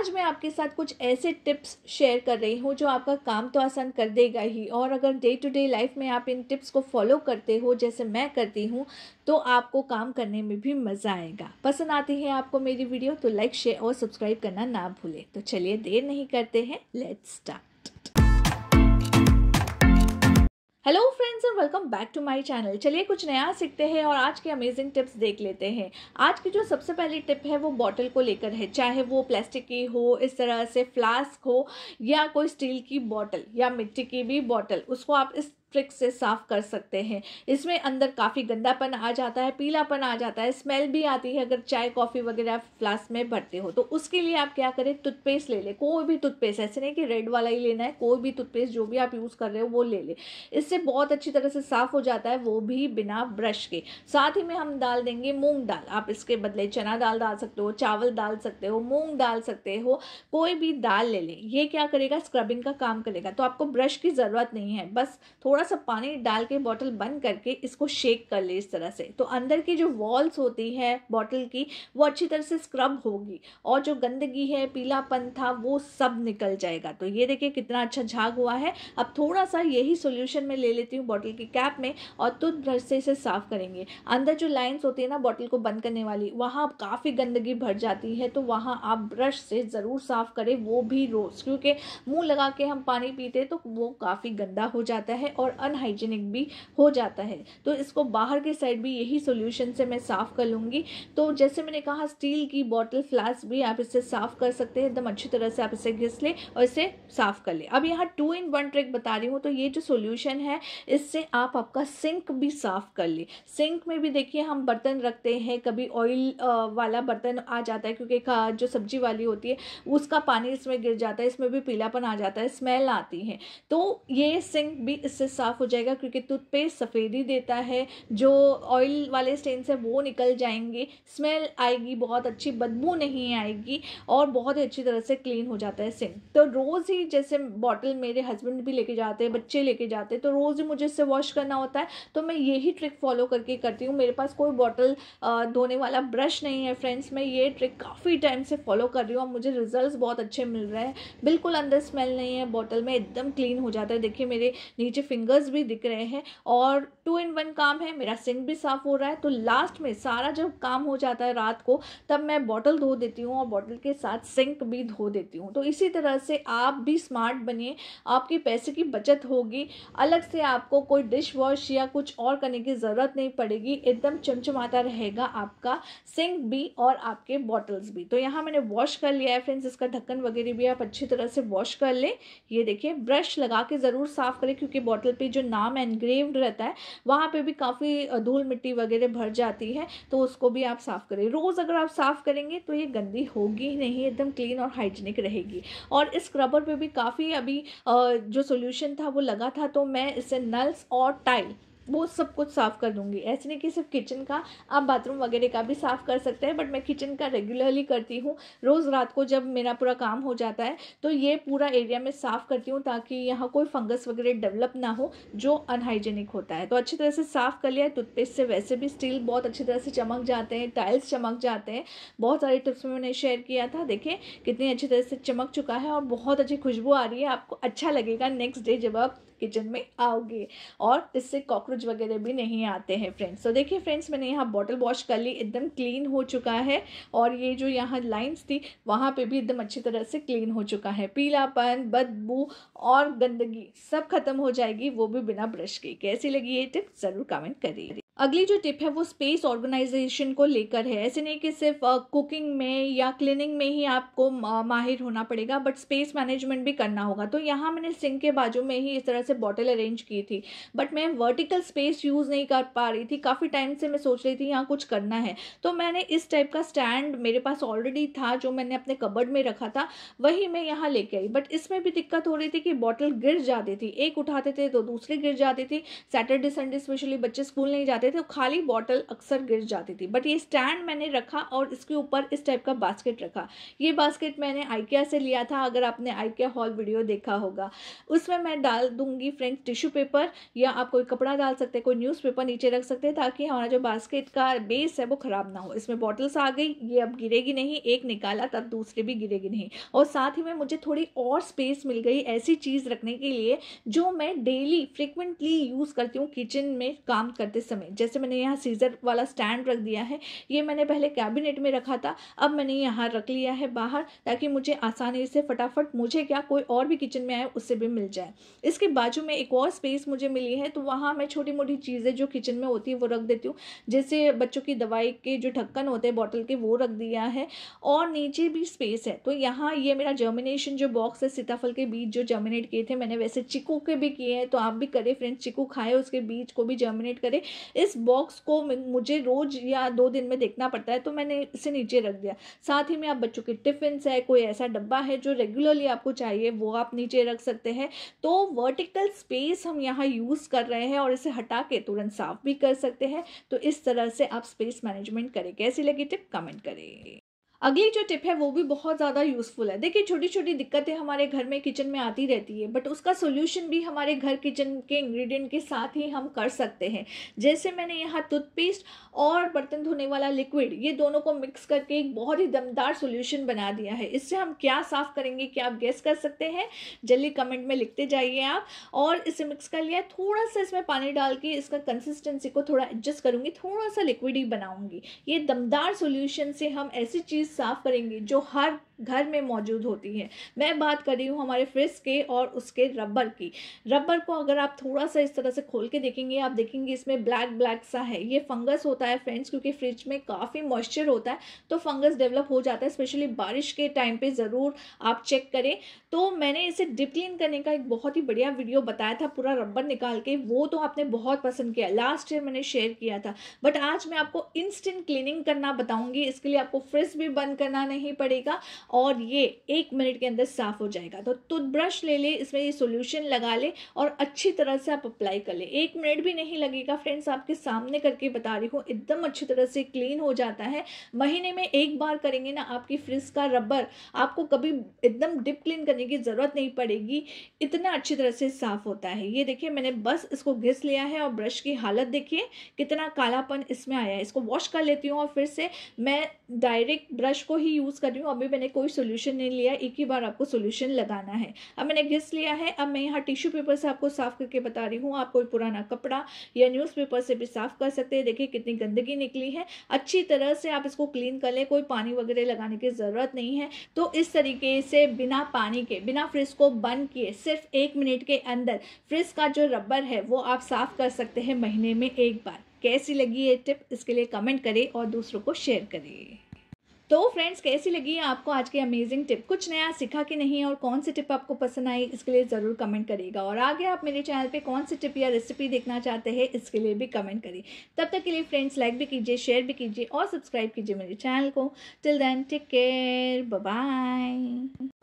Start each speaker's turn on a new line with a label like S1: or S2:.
S1: आज मैं आपके साथ कुछ ऐसे टिप्स शेयर कर रही हूँ जो आपका काम तो आसान कर देगा ही और अगर डे टू डे लाइफ में आप इन टिप्स को फॉलो करते हो जैसे मैं करती हूँ तो आपको काम करने में भी मज़ा आएगा पसंद आती है आपको मेरी वीडियो तो लाइक शेयर और सब्सक्राइब करना ना भूलें तो चलिए देर नहीं करते हैं let's start hello friends and welcome back to my channel चलिए कुछ नया सीखते हैं और आज के अमेजिंग टिप्स देख लेते हैं आज की जो सबसे पहली टिप है वो बॉटल को लेकर है चाहे वो प्लास्टिक की हो इस तरह से फ्लास्क हो या कोई स्टील की बॉटल या मिट्टी की भी बॉटल उसको आप इस ट्रिक से साफ़ कर सकते हैं इसमें अंदर काफ़ी गंदापन आ जाता है पीलापन आ जाता है स्मेल भी आती है अगर चाय कॉफ़ी वगैरह फ्लास्क में भरते हो तो उसके लिए आप क्या करें टूथपेस्ट ले लें कोई भी टूथपेस्ट ऐसे नहीं कि रेड वाला ही लेना है कोई भी टूथपेस्ट जो भी आप यूज़ कर रहे हो वो ले लें इससे बहुत अच्छी तरह से साफ़ हो जाता है वो भी बिना ब्रश के साथ ही में हम डाल देंगे मूंग दाल आप इसके बदले चना दाल डाल सकते हो चावल डाल सकते हो मूंग डाल सकते हो कोई भी दाल ले लें ये क्या करेगा स्क्रबिंग का काम करेगा तो आपको ब्रश की ज़रूरत नहीं है बस थोड़ा थोड़ा सा पानी डाल के बॉटल बंद करके इसको शेक कर ले इस तरह से तो अंदर की जो वॉल्स होती है बॉटल की वो अच्छी तरह से स्क्रब होगी और जो गंदगी है पीलापन था वो सब निकल जाएगा तो ये देखिए कितना अच्छा झाग हुआ है अब थोड़ा सा यही सोल्यूशन में ले लेती हूँ बॉटल की कैप में और टूथब्रश से इसे साफ करेंगे अंदर जो लाइन्स होती है ना बॉटल को बंद करने वाली वहाँ काफ़ी गंदगी भर जाती है तो वहाँ आप ब्रश से ज़रूर साफ़ करें वो भी रोज़ क्योंकि मुँह लगा के हम पानी पीते तो वो काफ़ी गंदा हो जाता है और और अनहाइजीनिक भी हो जाता है तो इसको बाहर के साइड भी यही सोल्यूशन से मैं साफ़ कर लूँगी तो जैसे मैंने कहा स्टील की बॉटल फ्लास्क भी आप इससे साफ़ कर सकते हैं एकदम अच्छी तरह से आप इसे घिस लें और इसे साफ़ कर लें अब यहाँ टू इन वन ट्रिक बता रही हूँ तो ये जो सोल्यूशन है इससे आप आपका सिंक भी साफ़ कर लें सिंक में भी देखिए हम बर्तन रखते हैं कभी ऑयल वाला बर्तन आ जाता है क्योंकि जो सब्जी वाली होती है उसका पानी इसमें गिर जाता है इसमें भी पीलापन आ जाता है स्मेल आती है तो ये सिंक भी इससे साफ़ हो जाएगा क्योंकि टूथपेस्ट सफ़ेदी देता है जो ऑयल वाले स्टेन से वो निकल जाएंगे स्मेल आएगी बहुत अच्छी बदबू नहीं आएगी और बहुत ही अच्छी तरह से क्लीन हो जाता है सिंक तो रोज़ ही जैसे बॉटल मेरे हस्बैंड भी लेके जाते हैं बच्चे लेके जाते हैं तो रोज़ ही मुझे इससे वॉश करना होता है तो मैं यही ट्रिक फॉलो करके करती हूँ मेरे पास कोई बॉटल धोने वाला ब्रश नहीं है फ्रेंड्स मैं ये ट्रिक काफ़ी टाइम से फॉलो कर रही हूँ और मुझे रिजल्ट बहुत अच्छे मिल रहे हैं बिल्कुल अंदर स्मेल नहीं है बॉटल में एकदम क्लीन हो जाता है देखिए मेरे नीचे फिंगर फिंगर्स भी दिख रहे हैं और टू इन वन काम है मेरा सिंक भी साफ़ हो रहा है तो लास्ट में सारा जब काम हो जाता है रात को तब मैं बॉटल धो देती हूँ और बॉटल के साथ सिंक भी धो देती हूँ तो इसी तरह से आप भी स्मार्ट बनिए आपकी पैसे की बचत होगी अलग से आपको कोई डिश वॉश या कुछ और करने की ज़रूरत नहीं पड़ेगी एकदम चमचमाता रहेगा आपका सिंक भी और आपके बॉटल्स भी तो यहाँ मैंने वॉश कर लिया है फ्रेंड्स इसका ढक्कन वगैरह भी आप अच्छी तरह से वॉश कर लें ये देखिए ब्रश लगा के ज़रूर साफ़ करें क्योंकि बॉटल पत्थर पे जो नाम एनग्रेव्ड रहता है वहाँ पे भी काफ़ी धूल मिट्टी वगैरह भर जाती है तो उसको भी आप साफ़ करें रोज़ अगर आप साफ़ करेंगे तो ये गंदी होगी ही नहीं एकदम क्लीन और हाइजीनिक रहेगी और इस स्क्रबर पर भी काफ़ी अभी जो सोल्यूशन था वो लगा था तो मैं इसे नल्स और टाइल वो सब कुछ साफ़ कर दूँगी ऐसे नहीं कि सिर्फ किचन का आप बाथरूम वगैरह का भी साफ़ कर सकते हैं बट मैं किचन का रेगुलरली करती हूँ रोज़ रात को जब मेरा पूरा काम हो जाता है तो ये पूरा एरिया मैं साफ़ करती हूँ ताकि यहाँ कोई फंगस वगैरह डेवलप ना हो जो अनहाइजेनिक होता है तो अच्छी तरह से साफ़ कर लिया टूथपेस्ट से वैसे भी स्टील बहुत अच्छी तरह से चमक जाते हैं टाइल्स चमक जाते हैं बहुत सारे टिप्स मैंने शेयर किया था देखें कितनी अच्छी तरह से चमक चुका है और बहुत अच्छी खुशबू आ रही है आपको अच्छा लगेगा नेक्स्ट डे जब आप किचन में आओगे और इससे कॉकरोच वगैरह भी नहीं आते हैं फ्रेंड्स तो देखिए फ्रेंड्स मैंने यहाँ बॉटल वॉश कर ली एकदम क्लीन हो चुका है और ये जो यहाँ लाइन्स थी वहाँ पर भी एकदम अच्छी तरह से क्लीन हो चुका है पीलापन बदबू और गंदगी सब खत्म हो जाएगी वो भी बिना ब्रश के कैसी लगी ये टिप ज़रूर कमेंट करिए अगली जो टिप है वो स्पेस ऑर्गेनाइजेशन को लेकर है ऐसे नहीं कि सिर्फ कुकिंग में या क्लीनिंग में ही आपको माहिर होना पड़ेगा बट स्पेस मैनेजमेंट भी करना होगा तो यहाँ मैंने सिंक के बाजू में ही इस तरह से बॉटल अरेंज की थी बट मैं वर्टिकल स्पेस यूज़ नहीं कर पा रही थी काफ़ी टाइम से मैं सोच रही थी यहाँ कुछ करना है तो मैंने इस टाइप का स्टैंड मेरे पास ऑलरेडी था जो मैंने अपने कबर्ड में रखा था वही मैं यहाँ लेके आई बट इसमें भी दिक्कत हो रही थी कि बॉटल गिर जाती थी एक उठाते थे तो दूसरी गिर जाती थी सैटरडे संडे स्पेशली बच्चे स्कूल नहीं जाते थे तो खाली बॉटल अक्सर गिर जाती थी बट ये स्टैंड मैंने रखा और इसके ऊपर इस टाइप का बास्केट रखा ये बास्केट मैंने आइकिया से लिया था अगर आपने आइकिया हॉल वीडियो देखा होगा उसमें मैं डाल दूंगी फ्रेंड्स टिश्यू पेपर या आप कोई कपड़ा डाल सकते हैं कोई न्यूज़पेपर नीचे रख सकते हैं ताकि हमारा जो बास्केट का बेस है वो ख़राब ना हो इसमें बॉटल्स आ गई ये अब गिरेगी नहीं एक निकाला तब दूसरी भी गिरेगी नहीं और साथ ही में मुझे थोड़ी और स्पेस मिल गई ऐसी चीज़ रखने के लिए जो मैं डेली फ्रिक्वेंटली यूज़ करती हूँ किचन में काम करते समय जैसे मैंने यहाँ सीज़र वाला स्टैंड रख दिया है ये मैंने पहले कैबिनेट में रखा था अब मैंने यहाँ रख लिया है बाहर ताकि मुझे आसानी से फटाफट मुझे क्या कोई और भी किचन में आए उससे भी मिल जाए इसके बाजू में एक और स्पेस मुझे मिली है तो वहाँ मैं छोटी मोटी चीज़ें जो किचन में होती है वो रख देती हूँ जैसे बच्चों की दवाई के जो ढक्कन होते हैं बॉटल के वो रख दिया है और नीचे भी स्पेस है तो यहाँ ये मेरा जर्मिनेशन जो बॉक्स है सीताफल के बीज जो जर्मिनेट किए थे मैंने वैसे चिकू के भी किए हैं तो आप भी करें फ्रेंड्स चिकू खाएं उसके बीज को भी जर्मिनेट करें इस इस बॉक्स को मुझे रोज या दो दिन में देखना पड़ता है तो मैंने इसे नीचे रख दिया साथ ही में आप बच्चों के टिफिन है कोई ऐसा डब्बा है जो रेगुलरली आपको चाहिए वो आप नीचे रख सकते हैं तो वर्टिकल स्पेस हम यहाँ यूज़ कर रहे हैं और इसे हटा के तुरंत साफ भी कर सकते हैं तो इस तरह से आप स्पेस मैनेजमेंट करें कैसी लगी टिप कमेंट करें अगली जो टिप है वो भी बहुत ज़्यादा यूज़फुल है देखिए छोटी छोटी दिक्कतें हमारे घर में किचन में आती रहती है बट उसका सोल्यूशन भी हमारे घर किचन के इंग्रेडिएंट के साथ ही हम कर सकते हैं जैसे मैंने यहाँ टूथपेस्ट और बर्तन धोने वाला लिक्विड ये दोनों को मिक्स करके एक बहुत ही दमदार सोल्यूशन बना दिया है इससे हम क्या साफ़ करेंगे क्या आप गैस कर सकते हैं जल्दी कमेंट में लिखते जाइए आप और इसे मिक्स कर लिया थोड़ा सा इसमें पानी डाल के इसका कंसिस्टेंसी को थोड़ा एडजस्ट करूँगी थोड़ा सा लिक्विड ही बनाऊँगी ये दमदार सोल्यूशन से हम ऐसी चीज़ साफ करेंगे जो हर घर में मौजूद होती हैं मैं बात कर रही हूँ हमारे फ्रिज के और उसके रबर की रबर को अगर आप थोड़ा सा इस तरह से खोल के देखेंगे आप देखेंगे इसमें ब्लैक ब्लैक सा है ये फंगस होता है फ्रेंड्स क्योंकि फ्रिज में काफ़ी मॉइस्चर होता है तो फंगस डेवलप हो जाता है स्पेशली बारिश के टाइम पर ज़रूर आप चेक करें तो मैंने इसे डिप क्लीन करने का एक बहुत ही बढ़िया वीडियो बताया था पूरा रबर निकाल के वो तो आपने बहुत पसंद किया लास्ट ईयर मैंने शेयर किया था बट आज मैं आपको इंस्टेंट क्लीनिंग करना बताऊँगी इसके लिए आपको फ्रिज भी बंद करना नहीं पड़ेगा और ये एक मिनट के अंदर साफ़ हो जाएगा तो टूथब्रश ले ले इसमें ये सोल्यूशन लगा ले और अच्छी तरह से आप अप्लाई कर ले एक मिनट भी नहीं लगेगा फ्रेंड्स आपके सामने करके बता रही हूँ एकदम अच्छी तरह से क्लीन हो जाता है महीने में एक बार करेंगे ना आपकी फ्रिज का रबर आपको कभी एकदम डिप क्लीन करने की ज़रूरत नहीं पड़ेगी इतना अच्छी तरह से साफ़ होता है ये देखिए मैंने बस इसको घिस लिया है और ब्रश की हालत देखिए कितना कालापन इसमें आया है इसको वॉश कर लेती हूँ और फिर से मैं डायरेक्ट ब्रश को ही यूज़ कर रही हूँ अभी मैंने कोई सोल्यूशन नहीं लिया एक ही बार आपको सोल्यूशन लगाना है अब मैंने घिस लिया है अब मैं यहाँ टिश्यू पेपर से आपको साफ करके बता रही हूँ आप कोई पुराना कपड़ा या न्यूज़पेपर से भी साफ कर सकते हैं देखिए कितनी गंदगी निकली है अच्छी तरह से आप इसको क्लीन कर लें कोई पानी वगैरह लगाने की ज़रूरत नहीं है तो इस तरीके से बिना पानी के बिना फ्रिज को बंद किए सिर्फ एक मिनट के अंदर फ्रिज का जो रबर है वो आप साफ कर सकते हैं महीने में एक बार कैसी लगी ये टिप इसके लिए कमेंट करें और दूसरों को शेयर करें तो फ्रेंड्स कैसी लगी आपको आज की अमेजिंग टिप कुछ नया सीखा कि नहीं और कौन सी टिप आपको पसंद आई इसके लिए ज़रूर कमेंट करिएगा और आगे आप मेरे चैनल पे कौन सी टिप या रेसिपी देखना चाहते हैं इसके लिए भी कमेंट करिए तब तक के लिए फ्रेंड्स लाइक भी कीजिए शेयर भी कीजिए और सब्सक्राइब कीजिए मेरे चैनल को till then take care bye